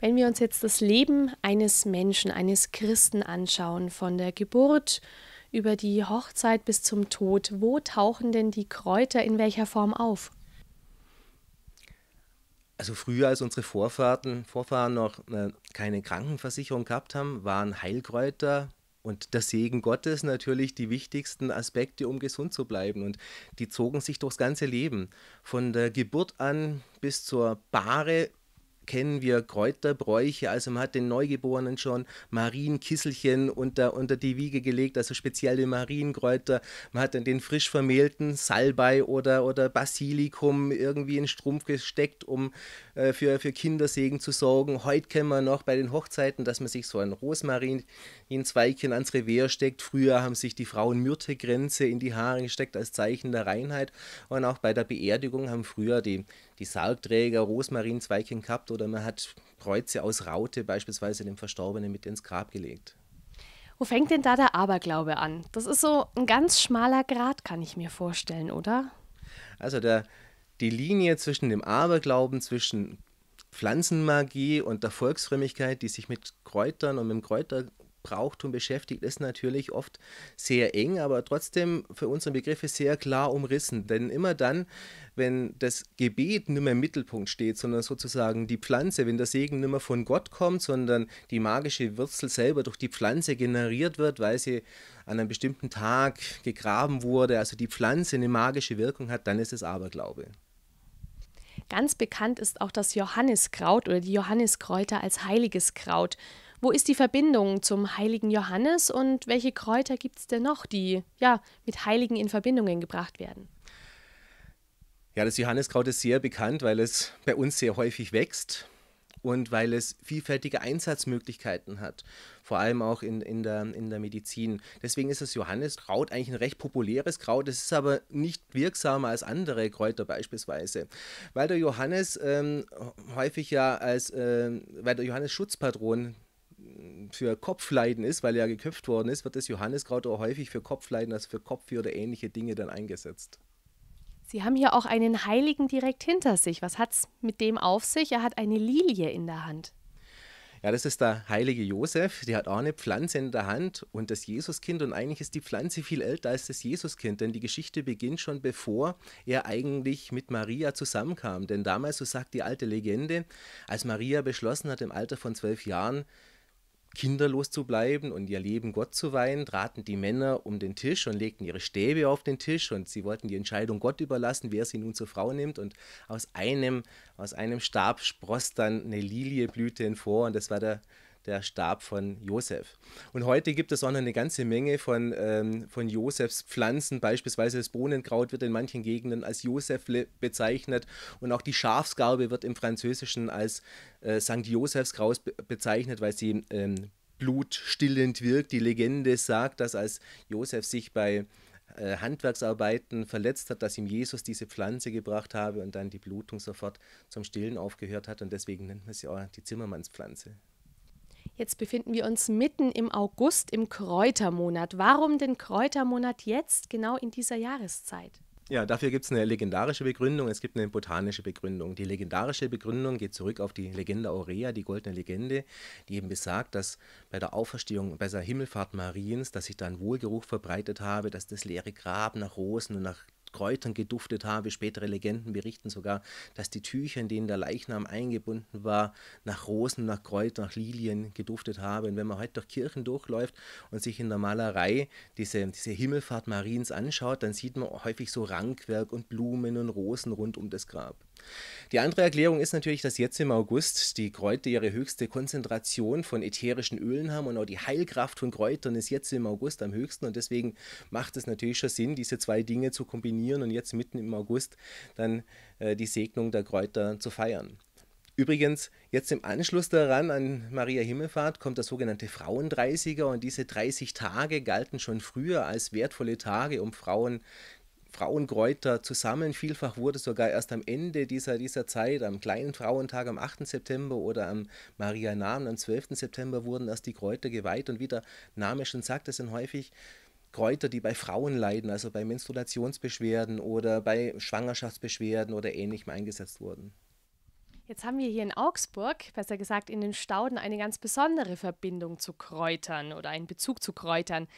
Wenn wir uns jetzt das Leben eines Menschen, eines Christen anschauen, von der Geburt über die Hochzeit bis zum Tod, wo tauchen denn die Kräuter in welcher Form auf? Also früher, als unsere Vorfahren, Vorfahren noch äh, keine Krankenversicherung gehabt haben, waren Heilkräuter und der Segen Gottes natürlich die wichtigsten Aspekte, um gesund zu bleiben. Und die zogen sich durchs ganze Leben. Von der Geburt an bis zur Bahre kennen wir Kräuterbräuche. Also man hat den Neugeborenen schon Marienkisselchen unter, unter die Wiege gelegt, also spezielle Marienkräuter. Man hat dann den frisch vermehlten Salbei oder, oder Basilikum irgendwie in Strumpf gesteckt, um äh, für, für Kindersegen zu sorgen. Heute kennen wir noch bei den Hochzeiten, dass man sich so ein rosmarin ans Revier steckt. Früher haben sich die Frauen Myrtegrenze in die Haare gesteckt als Zeichen der Reinheit. Und auch bei der Beerdigung haben früher die die Sargträger Rosmarinzweigchen gehabt oder man hat Kreuze aus Raute beispielsweise dem Verstorbenen mit ins Grab gelegt. Wo fängt denn da der Aberglaube an? Das ist so ein ganz schmaler Grat, kann ich mir vorstellen, oder? Also der, die Linie zwischen dem Aberglauben, zwischen Pflanzenmagie und der Volksfrömmigkeit, die sich mit Kräutern und mit dem Kräuter Brauchtum beschäftigt, ist natürlich oft sehr eng, aber trotzdem für unsere Begriffe sehr klar umrissen. Denn immer dann, wenn das Gebet nicht mehr im Mittelpunkt steht, sondern sozusagen die Pflanze, wenn der Segen nicht mehr von Gott kommt, sondern die magische Wurzel selber durch die Pflanze generiert wird, weil sie an einem bestimmten Tag gegraben wurde, also die Pflanze eine magische Wirkung hat, dann ist es Aberglaube. Ganz bekannt ist auch das Johanniskraut oder die Johanniskräuter als heiliges Kraut. Wo ist die Verbindung zum heiligen Johannes und welche Kräuter gibt es denn noch, die ja mit Heiligen in Verbindungen gebracht werden? Ja, das Johanneskraut ist sehr bekannt, weil es bei uns sehr häufig wächst und weil es vielfältige Einsatzmöglichkeiten hat, vor allem auch in, in, der, in der Medizin. Deswegen ist das Johanneskraut eigentlich ein recht populäres Kraut, es ist aber nicht wirksamer als andere Kräuter beispielsweise, weil der Johannes ähm, häufig ja als, ähm, weil der Johannes Schutzpatron für Kopfleiden ist, weil er ja geköpft worden ist, wird das Johanniskraut auch häufig für Kopfleiden, also für Kopfweh oder ähnliche Dinge dann eingesetzt. Sie haben hier auch einen Heiligen direkt hinter sich. Was hat es mit dem auf sich? Er hat eine Lilie in der Hand. Ja, das ist der heilige Josef, der hat auch eine Pflanze in der Hand und das Jesuskind. Und eigentlich ist die Pflanze viel älter als das Jesuskind, denn die Geschichte beginnt schon bevor er eigentlich mit Maria zusammenkam. Denn damals, so sagt die alte Legende, als Maria beschlossen hat, im Alter von zwölf Jahren, kinderlos zu bleiben und ihr Leben Gott zu weihen, traten die Männer um den Tisch und legten ihre Stäbe auf den Tisch und sie wollten die Entscheidung Gott überlassen, wer sie nun zur Frau nimmt. Und aus einem, aus einem Stab spross dann eine Lilieblüte hervor und das war der der Stab von Josef. Und heute gibt es auch noch eine ganze Menge von, ähm, von Josefs Pflanzen, beispielsweise das Bohnenkraut wird in manchen Gegenden als Josef bezeichnet und auch die Schafsgarbe wird im Französischen als äh, St. Josefs Kraus bezeichnet, weil sie ähm, blutstillend wirkt. Die Legende sagt, dass als Josef sich bei äh, Handwerksarbeiten verletzt hat, dass ihm Jesus diese Pflanze gebracht habe und dann die Blutung sofort zum Stillen aufgehört hat und deswegen nennt man sie auch die Zimmermannspflanze. Jetzt befinden wir uns mitten im August im Kräutermonat. Warum den Kräutermonat jetzt, genau in dieser Jahreszeit? Ja, dafür gibt es eine legendarische Begründung, es gibt eine botanische Begründung. Die legendarische Begründung geht zurück auf die Legende Aurea, die goldene Legende, die eben besagt, dass bei der Auferstehung, bei der Himmelfahrt Mariens, dass ich da einen Wohlgeruch verbreitet habe, dass das leere Grab nach Rosen und nach Kräutern geduftet habe. Spätere Legenden berichten sogar, dass die Tücher, in denen der Leichnam eingebunden war, nach Rosen, nach Kräutern, nach Lilien geduftet haben. Und wenn man heute durch Kirchen durchläuft und sich in der Malerei diese, diese Himmelfahrt Mariens anschaut, dann sieht man häufig so Rankwerk und Blumen und Rosen rund um das Grab. Die andere Erklärung ist natürlich, dass jetzt im August die Kräuter ihre höchste Konzentration von ätherischen Ölen haben und auch die Heilkraft von Kräutern ist jetzt im August am höchsten und deswegen macht es natürlich schon Sinn, diese zwei Dinge zu kombinieren und jetzt mitten im August dann äh, die Segnung der Kräuter zu feiern. Übrigens, jetzt im Anschluss daran an Maria Himmelfahrt kommt der sogenannte Frauendreißiger und diese 30 Tage galten schon früher als wertvolle Tage, um Frauen Frauenkräuter zusammen. Vielfach wurde sogar erst am Ende dieser, dieser Zeit, am kleinen Frauentag am 8. September oder am Marianamen am 12. September, wurden erst die Kräuter geweiht. Und wie der Name schon sagt, das sind häufig Kräuter, die bei Frauen leiden, also bei Menstruationsbeschwerden oder bei Schwangerschaftsbeschwerden oder ähnlichem eingesetzt wurden. Jetzt haben wir hier in Augsburg, besser gesagt in den Stauden, eine ganz besondere Verbindung zu Kräutern oder einen Bezug zu Kräutern.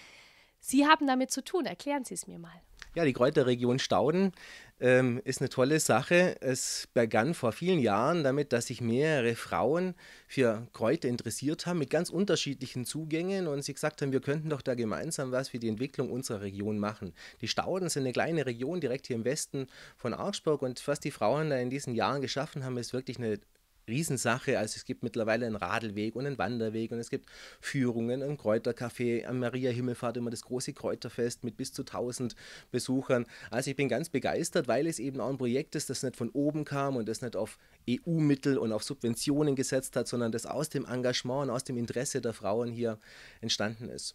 Sie haben damit zu tun, erklären Sie es mir mal. Ja, die Kräuterregion Stauden ähm, ist eine tolle Sache. Es begann vor vielen Jahren damit, dass sich mehrere Frauen für Kräuter interessiert haben, mit ganz unterschiedlichen Zugängen und sie gesagt haben, wir könnten doch da gemeinsam was für die Entwicklung unserer Region machen. Die Stauden sind eine kleine Region direkt hier im Westen von Augsburg und was die Frauen da in diesen Jahren geschaffen haben, ist wirklich eine Riesensache. Also es gibt mittlerweile einen Radelweg und einen Wanderweg und es gibt Führungen ein Kräutercafé, am Maria Himmelfahrt immer das große Kräuterfest mit bis zu 1000 Besuchern. Also ich bin ganz begeistert, weil es eben auch ein Projekt ist, das nicht von oben kam und das nicht auf EU-Mittel und auf Subventionen gesetzt hat, sondern das aus dem Engagement und aus dem Interesse der Frauen hier entstanden ist.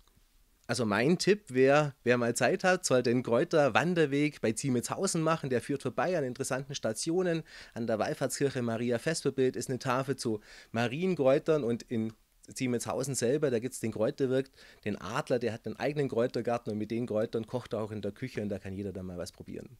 Also mein Tipp wäre, wer mal Zeit hat, soll den Kräuterwanderweg bei Ziemetshausen machen. Der führt vorbei an interessanten Stationen. An der Wallfahrtskirche Maria Vesperbild ist eine Tafel zu Marienkräutern und in Ziemetshausen selber, da gibt es den Kräuterwirt, den Adler, der hat einen eigenen Kräutergarten und mit den Kräutern kocht er auch in der Küche und da kann jeder dann mal was probieren.